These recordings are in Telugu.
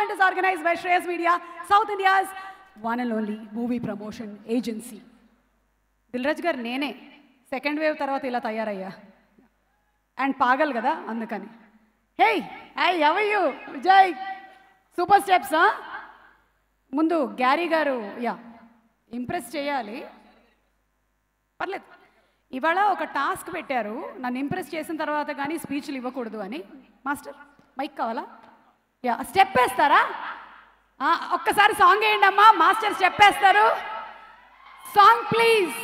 event is organized by Shreyas Media, South India's one and only movie promotion agency. Dil Raj గారు నేనే సెకండ్ వేవ్ తర్వాత ఇలా తయారయ్యా అండ్ పాగల్ కదా అందుకని హే ఐ ఎవయ్యూ విజయ్ సూపర్ స్టెప్స్ ముందు గ్యారీ గారు యా ఇంప్రెస్ చేయాలి పర్లేదు ఇవాళ ఒక టాస్క్ పెట్టారు నన్ను ఇంప్రెస్ చేసిన తర్వాత కానీ స్పీచ్లు ఇవ్వకూడదు అని మాస్టర్ మైక్ కావాలా యా స్టెప్ వేస్తారా ఒక్కసారి సాంగ్ వేయండి అమ్మా మాస్టర్ స్టెప్ వేస్తారు సాంగ్ ప్లీజ్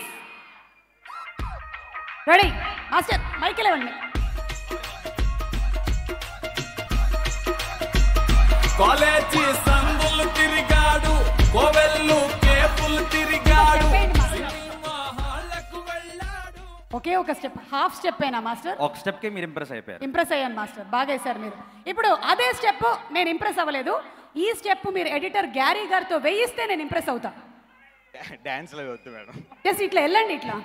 రెడీ మాస్టర్ మైకిలేవండి కాలేజీ ఒకే ఒక స్టెప్ హాఫ్ స్టెప్ అయినా మాస్టర్ ఒక స్టెప్ కి మీరు ఇంప్రెస్ అయిపోయారు ఇంప్రెస్ అయ్యాను మాస్టర్ బాగా వేశారు మీరు ఇప్పుడు అదే స్టెప్ నేను ఇంప్రెస్ అవ్వలేదు ఈ స్టెప్ మీరు ఎడిటర్ గ్యారీ గారితో వేయిస్తే నేను ఇంప్రెస్ అవుతా డాన్స్ లో వద్దు మేడం జస్ట్ ఇట్లా వెళ్ళండి ఇట్లా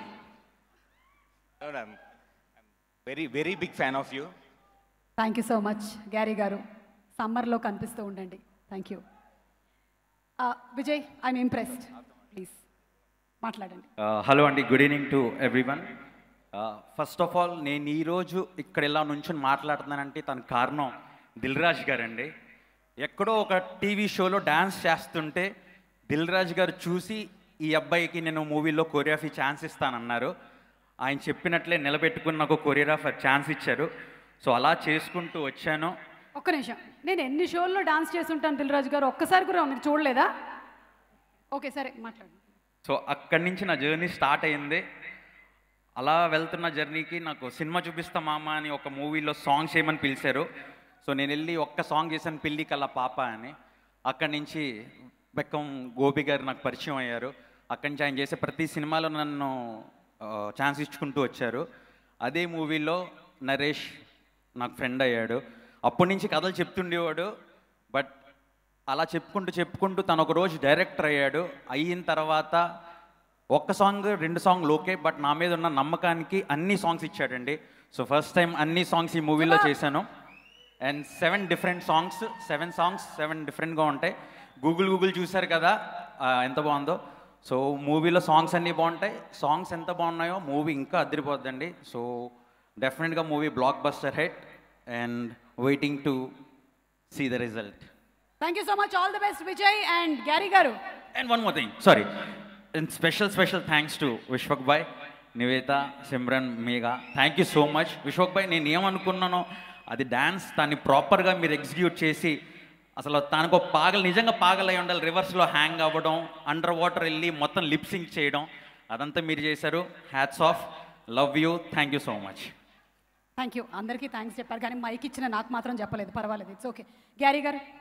very very big fan of you thank you so much Garry గారు సమ్మర్లో కనిపిస్తూ ఉండండి thank you Vijay I'm impressed please మాట్లాడండి హలో uh, అండి good evening to everyone first of all నేను ఈరోజు ఇక్కడ ఇలా నుంచుని మాట్లాడుతున్నానంటే తన కారణం దిల్రాజ్ గారండి ఎక్కడో ఒక టీవీ షోలో డ్యాన్స్ చేస్తుంటే దిల్రాజ్ గారు చూసి ఈ అబ్బాయికి నేను మూవీలో కొరియోగ్రఫీ ఛాన్స్ ఇస్తానన్నారు ఆయన చెప్పినట్లే నిలబెట్టుకుని నాకు కొరియోగ్రాఫర్ ఛాన్స్ ఇచ్చారు సో అలా చేసుకుంటూ వచ్చాను ఒక్క నిమిషం నేను ఎన్ని షోల్లో డాన్స్ చేస్తుంటాను దిల్రాజ్ గారు ఒక్కసారి కూడా మీరు చూడలేదా ఓకే సరే మాట్లాడు సో అక్కడి నుంచి నా జర్నీ స్టార్ట్ అయింది అలా వెళ్తున్న జర్నీకి నాకు సినిమా చూపిస్తా మామ అని ఒక మూవీలో సాంగ్ చేయమని పిలిచారు సో నేను వెళ్ళి ఒక్క సాంగ్ చేశాను పిల్లి కల్లా పాప అని అక్కడి నుంచి బెక్కం గోపి గారు నాకు పరిచయం అయ్యారు అక్కడి నుంచి ఆయన చేసే ప్రతి సినిమాలో నన్ను ఛాన్స్ ఇచ్చుకుంటూ వచ్చారు అదే మూవీలో నరేష్ నాకు ఫ్రెండ్ అయ్యాడు అప్పటి నుంచి కథలు చెప్తుండేవాడు బట్ అలా చెప్పుకుంటూ చెప్పుకుంటూ తను ఒక రోజు డైరెక్టర్ అయ్యాడు అయిన తర్వాత ఒక్క సాంగ్ రెండు సాంగ్ లోకే బట్ నా మీద ఉన్న నమ్మకానికి అన్ని సాంగ్స్ ఇచ్చాడండి సో ఫస్ట్ టైం అన్ని సాంగ్స్ ఈ మూవీలో చేశాను and seven different songs seven songs seven డిఫరెంట్గా ఉంటాయి గూగుల్ గూగుల్ చూశారు కదా ఎంత బాగుందో సో మూవీలో సాంగ్స్ అన్నీ బాగుంటాయి సాంగ్స్ ఎంత బాగున్నాయో మూవీ ఇంకా అదిరిపోద్దండి సో డెఫినెట్గా movie blockbuster hit and waiting to see the result thank you so much all the best Vijay and Garry గారు and one more thing sorry and special special thanks to Vishwak భాయ్ నివేత సిమ్రన్ మీగా thank you so much Vishwak భాయ్ నేను ఏమనుకున్నానో అది డ్యాన్స్ దాన్ని ప్రాపర్గా మీరు ఎగ్జిక్యూట్ చేసి అసలు తనకు పాగలు నిజంగా పాగలై ఉండాలి రివర్స్లో హ్యాంగ్ అవ్వడం అండర్ వాటర్ వెళ్ళి మొత్తం లిప్సింగ్ చేయడం అదంతా మీరు చేశారు hats off love you thank you so much thank you అందరికీ థ్యాంక్స్ చెప్పారు కానీ మైక్ ఇచ్చిన నాకు మాత్రం చెప్పలేదు పర్వాలేదు ఇట్స్ ఓకే గ్యారీ గారు